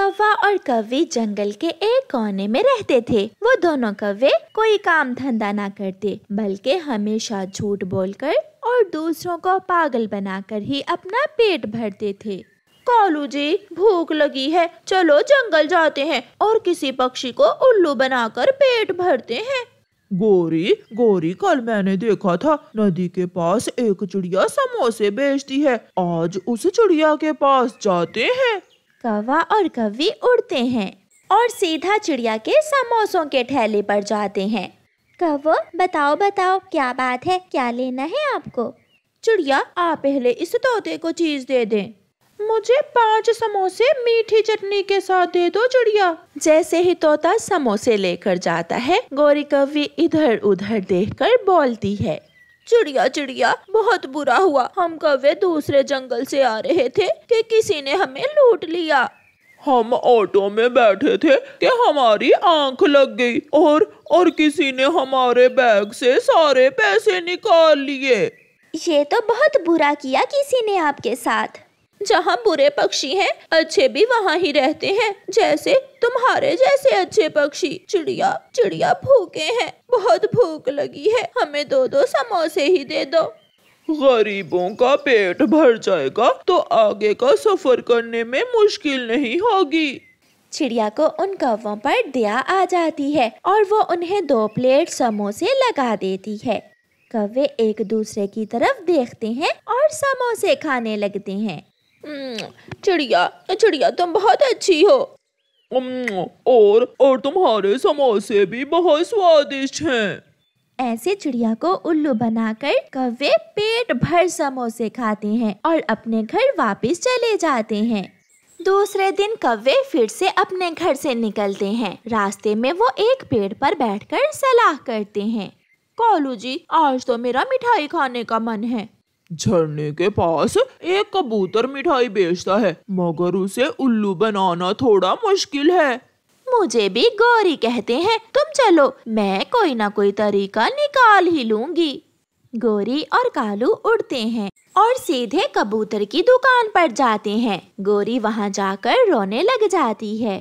कौवा और कव्वे जंगल के एक कोने में रहते थे वो दोनों कवे कोई काम धंधा ना करते बल्कि हमेशा झूठ बोलकर और दूसरों को पागल बनाकर ही अपना पेट भरते थे कालू जी भूख लगी है चलो जंगल जाते हैं और किसी पक्षी को उल्लू बनाकर पेट भरते हैं गोरी गोरी कल मैंने देखा था नदी के पास एक चिड़िया समोसे बेचती है आज उस चिड़िया के पास जाते हैं कवा और कवी उड़ते हैं और सीधा चिड़िया के समोसों के ठेले पर जाते हैं कौवा बताओ बताओ क्या बात है क्या लेना है आपको चिड़िया आप पहले इस तोते को चीज दे दे मुझे पांच समोसे मीठी चटनी के साथ दे दो चिड़िया जैसे ही तोता समोसे लेकर जाता है गौरी कवि इधर उधर देखकर बोलती है चिड़िया चिड़िया बहुत बुरा हुआ हम कवे दूसरे जंगल से आ रहे थे कि किसी ने हमें लूट लिया हम ऑटो में बैठे थे कि हमारी आंख लग गई और और किसी ने हमारे बैग से सारे पैसे निकाल लिए ये तो बहुत बुरा किया किसी ने आपके साथ जहाँ बुरे पक्षी हैं अच्छे भी वहाँ ही रहते हैं जैसे तुम्हारे जैसे अच्छे पक्षी चिड़िया चिड़िया भूखे हैं बहुत भूख लगी है हमें दो दो समोसे ही दे दो गरीबों का पेट भर जाएगा तो आगे का सफर करने में मुश्किल नहीं होगी चिड़िया को उन कौवों पर दया आ जाती है और वो उन्हें दो प्लेट समोसे लगा देती है कौवे एक दूसरे की तरफ देखते हैं और समोसे खाने लगते हैं हम्म, चिड़िया चिड़िया तुम बहुत अच्छी हो और और तुम्हारे समोसे भी बहुत स्वादिष्ट हैं ऐसे चिड़िया को उल्लू बनाकर कौवे पेट भर समोसे खाते हैं और अपने घर वापस चले जाते हैं दूसरे दिन कौवे फिर से अपने घर से निकलते हैं रास्ते में वो एक पेड़ पर बैठकर सलाह करते हैं कौलू जी आज तो मेरा मिठाई खाने का मन है झरने के पास एक कबूतर मिठाई बेचता है मगर उसे उल्लू बनाना थोड़ा मुश्किल है मुझे भी गौरी कहते हैं तुम चलो मैं कोई ना कोई तरीका निकाल ही लूंगी गोरी और कालू उड़ते हैं और सीधे कबूतर की दुकान पर जाते हैं गोरी वहां जाकर रोने लग जाती है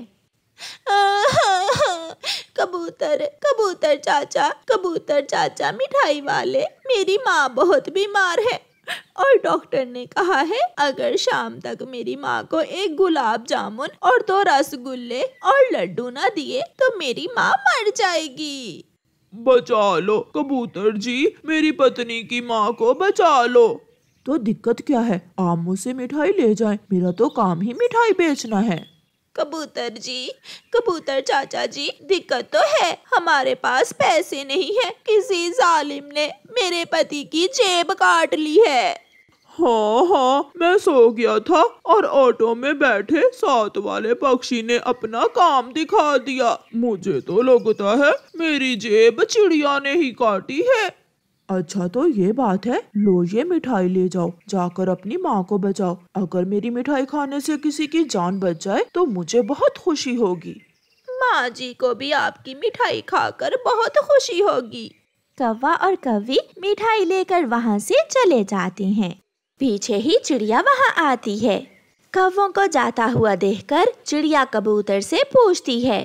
कबूतर कबूतर चाचा कबूतर चाचा मिठाई वाले मेरी माँ बहुत बीमार है और डॉक्टर ने कहा है अगर शाम तक मेरी माँ को एक गुलाब जामुन और दो रसगुल्ले और लड्डू ना दिए तो मेरी माँ मर जाएगी बचा लो कबूतर जी मेरी पत्नी की माँ को बचा लो तो दिक्कत क्या है आप मुझसे मिठाई ले जाए मेरा तो काम ही मिठाई बेचना है कबूतर जी कबूतर चाचा जी दिक्कत तो है हमारे पास पैसे नहीं है किसी जालिम ने मेरे पति की जेब काट ली है हाँ हाँ मैं सो गया था और ऑटो में बैठे साथ वाले पक्षी ने अपना काम दिखा दिया मुझे तो लगता है मेरी जेब चिड़िया ने ही काटी है अच्छा तो ये बात है लो ये मिठाई ले जाओ जाकर अपनी माँ को बचाओ अगर मेरी मिठाई खाने से किसी की जान बच जाए तो मुझे बहुत खुशी होगी माँ जी को भी आपकी मिठाई खाकर बहुत खुशी होगी कौवा और कवि मिठाई लेकर वहाँ से चले जाते हैं पीछे ही चिड़िया वहाँ आती है कौवों को जाता हुआ देखकर चिड़िया कबूतर से पूछती है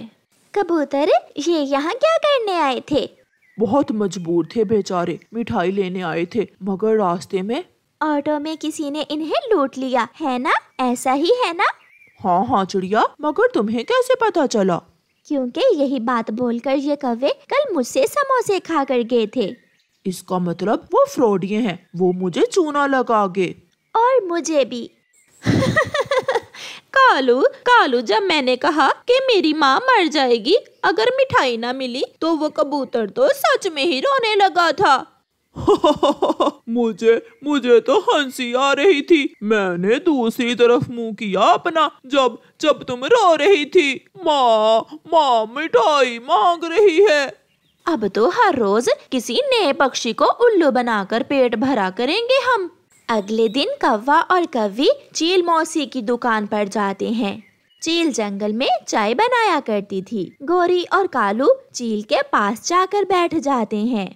कबूतर ये यहाँ क्या करने आए थे बहुत मजबूर थे बेचारे मिठाई लेने आए थे मगर रास्ते में ऑटो में किसी ने इन्हें लूट लिया है ना ऐसा ही है ना हाँ हाँ चिड़िया मगर तुम्हें कैसे पता चला क्योंकि यही बात बोलकर ये कवे कल मुझसे समोसे खा कर गए थे इसका मतलब वो फ्रॉडिये हैं वो मुझे चूना लगा गए और मुझे भी कालू कालू जब मैंने कहा कि मेरी माँ मर जाएगी अगर मिठाई ना मिली तो वो कबूतर तो सच में ही रोने लगा था मुझे मुझे तो हंसी आ रही थी मैंने दूसरी तरफ मुंह किया अपना जब जब तुम रो रही थी माँ माँ मिठाई मांग रही है अब तो हर रोज किसी नए पक्षी को उल्लू बनाकर पेट भरा करेंगे हम अगले दिन कौवा और कवि चील मौसी की दुकान पर जाते हैं चील जंगल में चाय बनाया करती थी गोरी और कालू चील के पास जाकर बैठ जाते हैं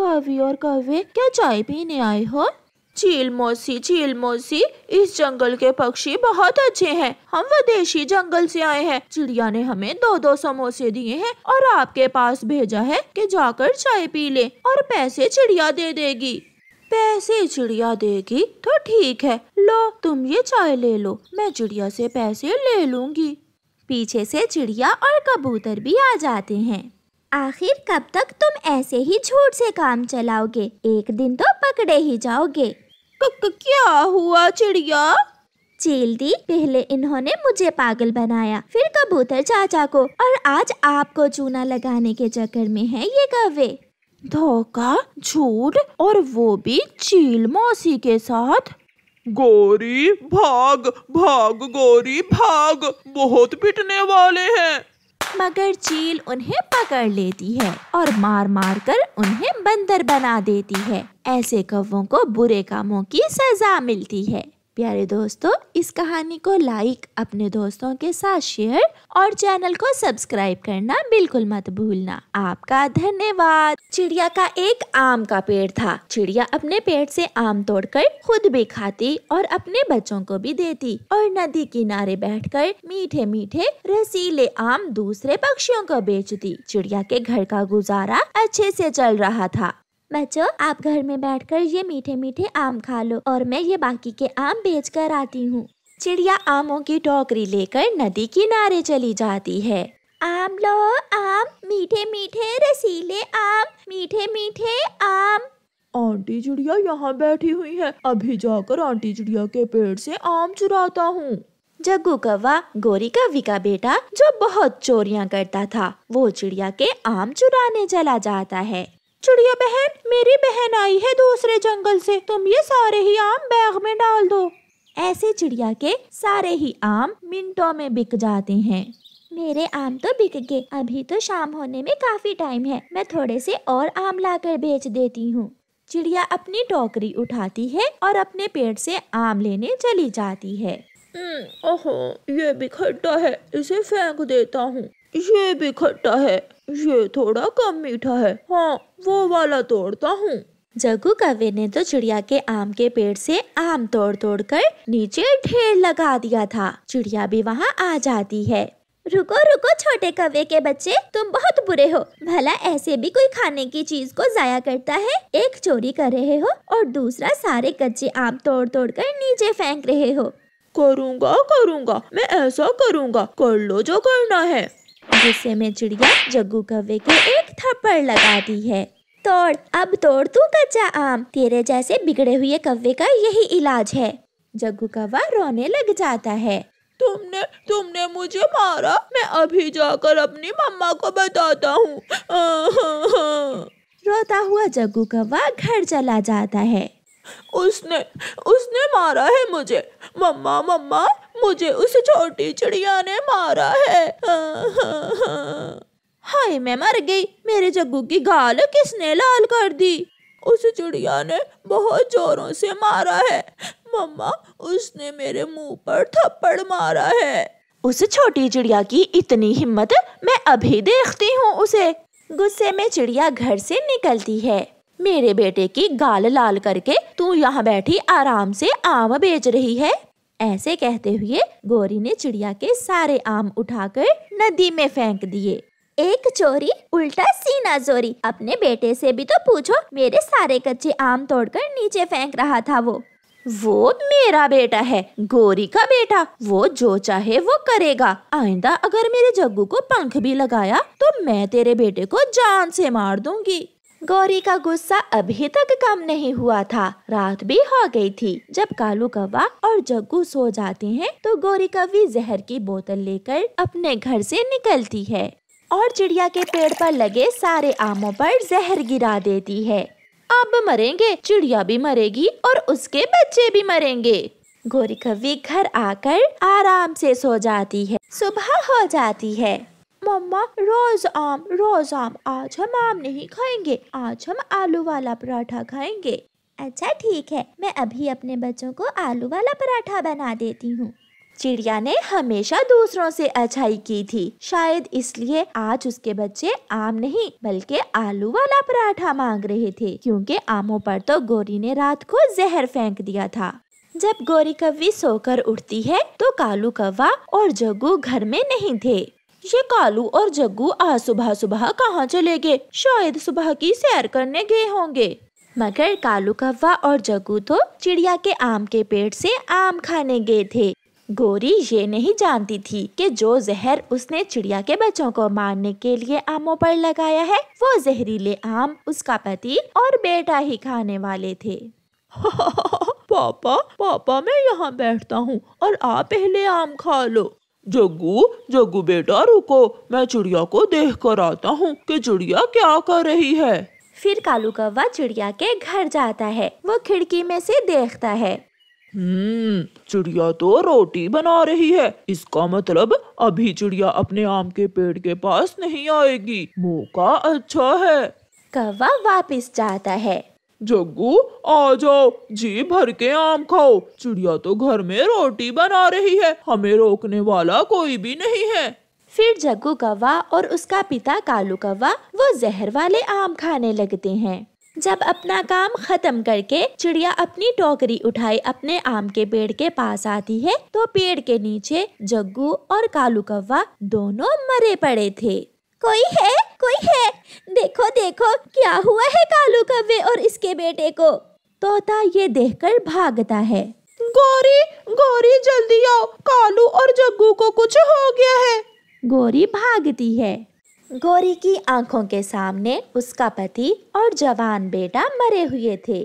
कवि और कवे क्या चाय पीने आए हो चील मौसी चील मौसी इस जंगल के पक्षी बहुत अच्छे हैं हम विदेशी जंगल से आए हैं चिड़िया ने हमें दो दो समोसे दिए हैं और आपके पास भेजा है कि जाकर चाय पी ले और पैसे चिड़िया दे देगी पैसे चिड़िया देगी तो ठीक है लो तुम ये चाय ले लो मैं चिड़िया से पैसे ले लूंगी पीछे से चिड़िया और कबूतर भी आ जाते हैं आखिर कब तक तुम ऐसे ही झूठ से काम चलाओगे एक दिन तो पकड़े ही जाओगे क्या हुआ चिड़िया जेल दी पहले इन्होंने मुझे पागल बनाया फिर कबूतर चाचा को और आज आपको चूना लगाने के चक्कर में है ये कवे धोखा झूठ और वो भी चील मौसी के साथ गोरी भाग भाग गोरी भाग बहुत पिटने वाले हैं मगर चील उन्हें पकड़ लेती है और मार मार कर उन्हें बंदर बना देती है ऐसे कव्वों को बुरे कामों की सजा मिलती है प्यारे दोस्तों इस कहानी को लाइक अपने दोस्तों के साथ शेयर और चैनल को सब्सक्राइब करना बिल्कुल मत भूलना आपका धन्यवाद चिड़िया का एक आम का पेड़ था चिड़िया अपने पेड़ से आम तोड़कर खुद भी खाती और अपने बच्चों को भी देती और नदी किनारे बैठकर मीठे मीठे रसीले आम दूसरे पक्षियों को बेचती चिड़िया के घर का गुजारा अच्छे से चल रहा था बच्चों आप घर में बैठकर ये मीठे मीठे आम खा लो और मैं ये बाकी के आम बेच कर आती हूँ चिड़िया आमों की टोकरी लेकर नदी किनारे चली जाती है आम लो आम मीठे मीठे रसीले आम मीठे मीठे आम आंटी चिड़िया यहाँ बैठी हुई है अभी जाकर आंटी चिड़िया के पेड़ से आम चुराता हूँ जग्गू कौवा गोरी कवि का बेटा जो बहुत चोरियाँ करता था वो चिड़िया के आम चुराने चला जाता है चिड़िया बहन मेरी बहन आई है दूसरे जंगल से तुम ये सारे ही आम बैग में डाल दो ऐसे चिड़िया के सारे ही आम मिनटों में बिक जाते हैं मेरे आम तो बिक गए अभी तो शाम होने में काफी टाइम है मैं थोड़े से और आम लाकर बेच देती हूँ चिड़िया अपनी टोकरी उठाती है और अपने पेट से आम लेने चली जाती है हम्म, ओहो ये भी खट्टा है इसे फेंक देता हूँ ये भी खट्टा है ये थोड़ा कम मीठा है हाँ वो वाला तोड़ता हूँ जगू कवे ने तो चिड़िया के आम के पेड़ से आम तोड़ तोड़ कर नीचे ढेर लगा दिया था चिड़िया भी वहाँ आ जाती है रुको रुको छोटे कवे के बच्चे तुम बहुत बुरे हो भला ऐसे भी कोई खाने की चीज को जाया करता है एक चोरी कर रहे हो और दूसरा सारे कच्चे आम तोड़ तोड़ कर नीचे फेंक रहे हो करूँगा करूँगा मैं ऐसा करूँगा कर लो जो करना है गुस्से में चिड़िया जग्गू कवे को एक थप्पड़ लगा दी है तोड़ अब तोड़ तू कच्चा आम तेरे जैसे बिगड़े हुए कव्वे का यही इलाज है जग्गू कौवा रोने लग जाता है तुमने तुमने मुझे मारा मैं अभी जाकर अपनी मम्मा को बताता हूँ हाँ, हाँ। रोता हुआ जग्गू कौवा घर चला जाता है उसने उसने मारा है मुझे मम्मा मम्मा मुझे उस छोटी चिड़िया ने मारा है हाय मैं मर गई मेरे जग्गू की गाल किसने लाल कर दी उस चिड़िया ने बहुत जोरों से मारा है मम्मा उसने मेरे मुंह पर थप्पड़ मारा है उस छोटी चिड़िया की इतनी हिम्मत मैं अभी देखती हूँ उसे गुस्से में चिड़िया घर से निकलती है मेरे बेटे की गाल लाल करके तू यहाँ बैठी आराम से आम बेच रही है ऐसे कहते हुए गोरी ने चिड़िया के सारे आम उठाकर नदी में फेंक दिए एक चोरी उल्टा सीना चोरी अपने बेटे से भी तो पूछो मेरे सारे कच्चे आम तोड़कर नीचे फेंक रहा था वो वो मेरा बेटा है गोरी का बेटा वो जो चाहे वो करेगा आइंदा अगर मेरे जग्गू को पंख भी लगाया तो मैं तेरे बेटे को जान से मार दूंगी गौरी का गुस्सा अभी तक कम नहीं हुआ था रात भी हो गई थी जब कालू कौवा और जग्गू सो जाते हैं तो गौरी कौवी जहर की बोतल लेकर अपने घर से निकलती है और चिड़िया के पेड़ पर लगे सारे आमों पर जहर गिरा देती है अब मरेंगे चिड़िया भी मरेगी और उसके बच्चे भी मरेंगे गौरी कौवी घर आकर आराम से सो जाती है सुबह हो जाती है मम्मा रोज आम रोज आम आज हम आम नहीं खाएंगे आज हम आलू वाला पराठा खाएंगे अच्छा ठीक है मैं अभी अपने बच्चों को आलू वाला पराठा बना देती हूँ चिड़िया ने हमेशा दूसरों से अच्छाई की थी शायद इसलिए आज उसके बच्चे आम नहीं बल्कि आलू वाला पराठा मांग रहे थे क्योंकि आमों पर तो गोरी ने रात को जहर फेंक दिया था जब गोरी कव्वी सोकर उठती है तो कालू कव्वा और जग्गू घर में नहीं थे ये कालू और जग्गू आज सुबह सुबह कहाँ चले गए शायद सुबह की सैर करने गए होंगे मगर कालू कव्वा और जग्गू तो चिड़िया के आम के पेड़ से आम खाने गए थे गोरी ये नहीं जानती थी कि जो जहर उसने चिड़िया के बच्चों को मारने के लिए आमों पर लगाया है वो जहरीले आम उसका पति और बेटा ही खाने वाले थे पापा पापा मैं यहाँ बैठता हूँ और आप पहले आम खा लो जोगू जोगू बेटा रुको मैं चिड़िया को देख कर आता हूँ कि चिड़िया क्या कर रही है फिर कालू कौवा चिड़िया के घर जाता है वो खिड़की में से देखता है हम्म चिड़िया तो रोटी बना रही है इसका मतलब अभी चिड़िया अपने आम के पेड़ के पास नहीं आएगी मौका अच्छा है कौवा वापस जाता है जग्गू आ जाओ जी भर के आम खाओ चिड़िया तो घर में रोटी बना रही है हमें रोकने वाला कोई भी नहीं है फिर जग्गू कौवा और उसका पिता कालू कौवा वो जहर वाले आम खाने लगते हैं जब अपना काम खत्म करके चिड़िया अपनी टोकरी उठाई अपने आम के पेड़ के पास आती है तो पेड़ के नीचे जग्गू और कालू कौवा दोनों मरे पड़े थे कोई है कोई है देखो देखो क्या हुआ है कालू कव्वे और इसके बेटे को तोता ये देखकर भागता है गौरी गौरी जल्दी आओ कालू और जग्गू को कुछ हो गया है गौरी भागती है गौरी की आंखों के सामने उसका पति और जवान बेटा मरे हुए थे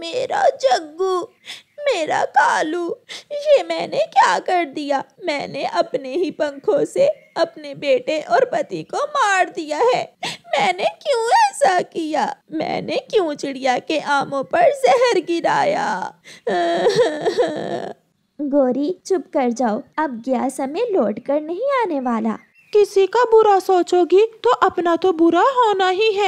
मेरा जग्गू मेरा कालू ये मैंने क्या कर दिया मैंने अपने ही पंखों से अपने बेटे और पति को मार दिया है मैंने क्यों ऐसा किया मैंने क्यों चिड़िया के आमों पर जहर गिराया गोरी चुप कर जाओ अब गया समय लौट कर नहीं आने वाला किसी का बुरा सोचोगी तो अपना तो बुरा होना ही है